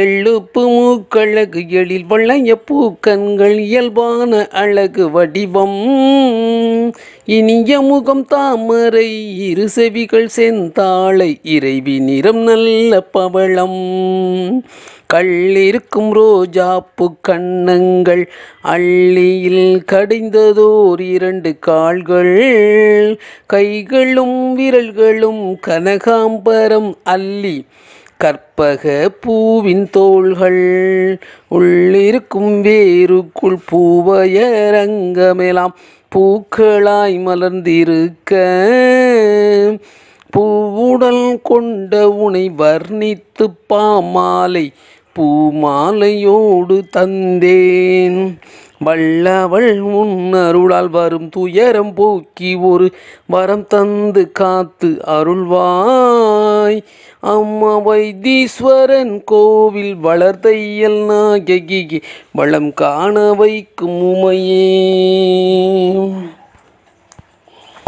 எழுப்பு மூக்கழகு எழில் வளைய பூக்கண்கள் இயல்பான அழகு வடிவம் இனிய முகம் தாமரை இரு செவிகள் செந்தாளை இறைவி நிறம் நல்ல பவளம் கள்ளிருக்கும் ரோஜாப்பு கண்ணங்கள் அள்ளியில் கடிந்ததோர் இரண்டு கால்கள் கைகளும் விரல்களும் கனகாம்பரம் அல்லி கற்பக பூவின் தோள்கள் உள்ளிருக்கும் வேருக்குள் பூவயரங்கமெலாம் பூக்களாய் மலர்ந்திருக்க பூவுடல் கொண்ட உனை வர்ணித்து பாமாலை பூமாலையோடு தந்தேன் வல்லவள் உன்னருளால் வரும் துயரம் போக்கி ஒரு வரம் தந்து காத்து அருள்வாய் அம்மா வைத்தீஸ்வரன் கோவில் வளர்த்தையல் நாயகி வளம் காண வைக்கும் உமையே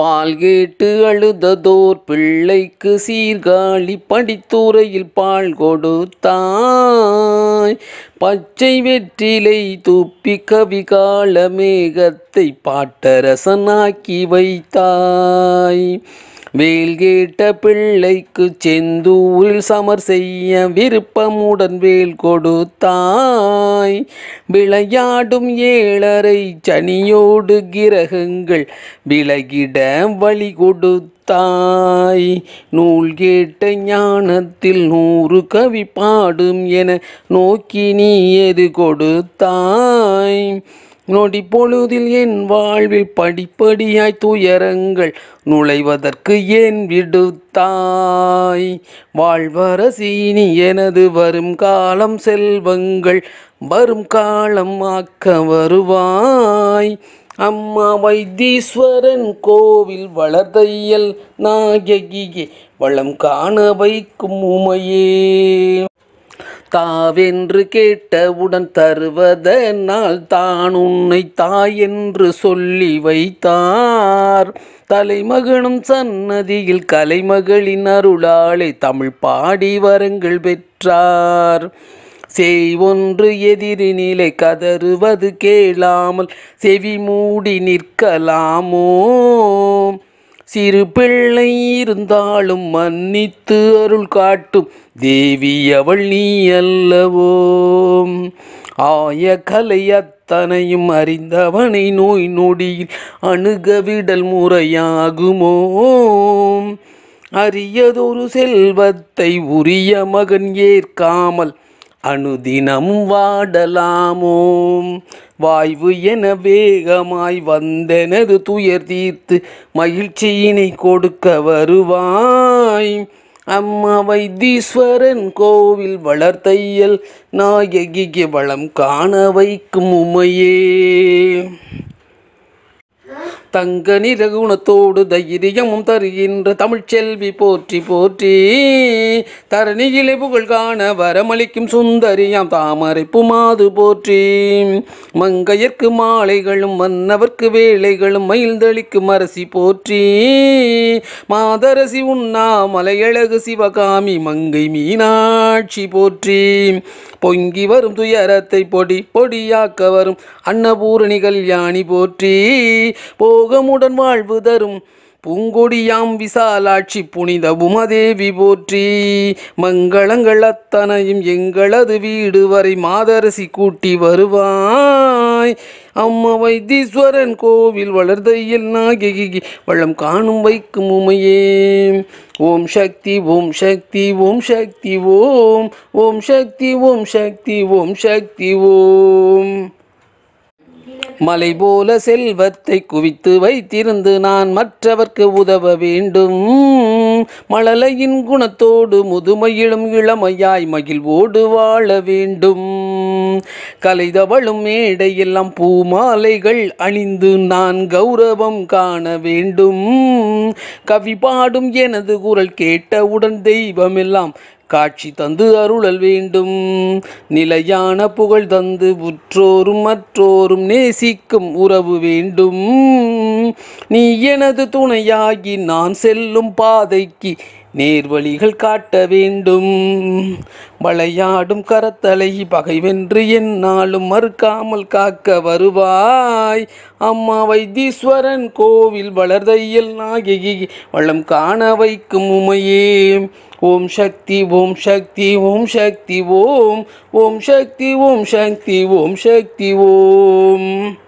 பால் கேட்டு அழுததோர் பிள்ளைக்கு சீர்காழி படித்துறையில் பால் கொடுத்தாய் பச்சை வெற்றிலை துப்பி கவிகால மேகத்தை பாட்டரசனாக்கி வைத்தாய் வேல் கேட்ட பிள்ளைக்கு செந்தூரில் சமர் செய்ய விருப்பமுடன் வேல் கொடுத்தாய் விளையாடும் ஏழரை சனியோடு கிரகங்கள் விலகிட வழி கொடுத்தாய் நூல் கேட்ட ஞானத்தில் நூறு கவி பாடும் என நோக்கி நீ எது கொடுத்தாய் நொடி பொழுதில் என் வாழ்வில் படிப்படியாய் துயரங்கள் நுழைவதற்கு ஏன் விடுத்தாய் வாழ்வரசீனி எனது வரும் காலம் செல்வங்கள் வரும் காலம் ஆக்க வருவாய் அம்மா வைத்தீஸ்வரன் கோவில் வளர்தையல் நாயகியே வளம் காண வைக்கும் உமையே தாவென்று கேட்டவுடன் தருவதனால் தான் உன்னை தாய் என்று சொல்லி வைத்தார் தலைமகனும் சன்னதியில் கலைமகளின் அருளாலே தமிழ் பாடி வரங்கள் பெற்றார் செய் ஒன்று எதிரினிலை கதறுவது கேளாமல் செவி மூடி நிற்கலாமோ சிறு பிள்ளை இருந்தாலும் மன்னித்து அருள் காட்டும் தேவி அவள் நீ அல்லவோம் ஆய கலை அத்தனையும் அறிந்தவனை நோய் நொடியில் அணுகவிடல் முறையாகுமோ அரியதொரு செல்வத்தை உரிய மகன் ஏற்காமல் அனுதினம் வாடலாமோம் வாய்வு என வேகமாய் வந்தெனது துயர் தீர்த்து மகிழ்ச்சியினை கொடுக்க வருவாய் அம்மா வைத்தீஸ்வரன் கோவில் வளர்த்தையல் நாயகிக்கு வளம் காண வைக்கும் உமையே தங்க நிரகுணத்தோடு தைரியமும் தருகின்ற தமிழ்ச்செல்வி போற்றி போற்றி தரணியிலே புகழ் காண வரமளிக்கும் சுந்தரியாம் தாமரை புமாது போற்றி மங்கையர்க்கு மாலைகளும் மன்னவர்க்கு வேலைகளும் மயில்தளிக்கும் அரசி போற்றி மாதரசி உண்ணா மலையழகு சிவகாமி மங்கை மீனாட்சி போற்றி பொங்கி வரும் துயரத்தை பொடி பொடியாக்க வரும் அன்னபூரணி கல்யாணி போற்றி போ போகமுடன் வாழ்வு தரும் பூங்கொடியாம் விசாலாட்சி புனித உமதேவி போற்றி மங்களங்கள் அத்தனையும் எங்களது வீடு வரை மாதரசி கூட்டி வருவாய் அம்மா வைத்தீஸ்வரன் கோவில் வளர்தையில் நாகி வளம் காணும் வைக்கும் உமையே ஓம் சக்தி ஓம் சக்தி ஓம் சக்தி ஓம் ஓம் சக்தி ஓம் சக்தி ஓம் சக்தி ஓம் மலை போல செல்வத்தை குவித்து வைத்திருந்து நான் மற்றவர்க்கு உதவ வேண்டும் மழலையின் குணத்தோடு முதுமையிலும் இளமையாய் மகிழ்வோடு வாழ வேண்டும் கலைதவளும் மேடையெல்லாம் பூமாலைகள் அணிந்து நான் கௌரவம் காண வேண்டும் கவி பாடும் எனது குரல் கேட்டவுடன் தெய்வமெல்லாம் காட்சி தந்து அருளல் வேண்டும் நிலையான புகழ் தந்து உற்றோரும் மற்றோரும் நேசிக்கும் உறவு வேண்டும் நீ எனது துணையாகி நான் செல்லும் பாதைக்கு நேர்வழிகள் காட்ட வேண்டும் வளையாடும் கரத்தலை பகைவென்று என்னாலும் மறுக்காமல் காக்க வருவாய் அம்மா வைத்தீஸ்வரன் கோவில் வளர்தையில் நாகி வளம் காண வைக்கும் உமையே ஓம் சக்தி ஓம் சக்தி ஓம் சக்தி ஓம் ஓம் சக்தி ஓம் சக்தி ஓம் சக்தி ஓம்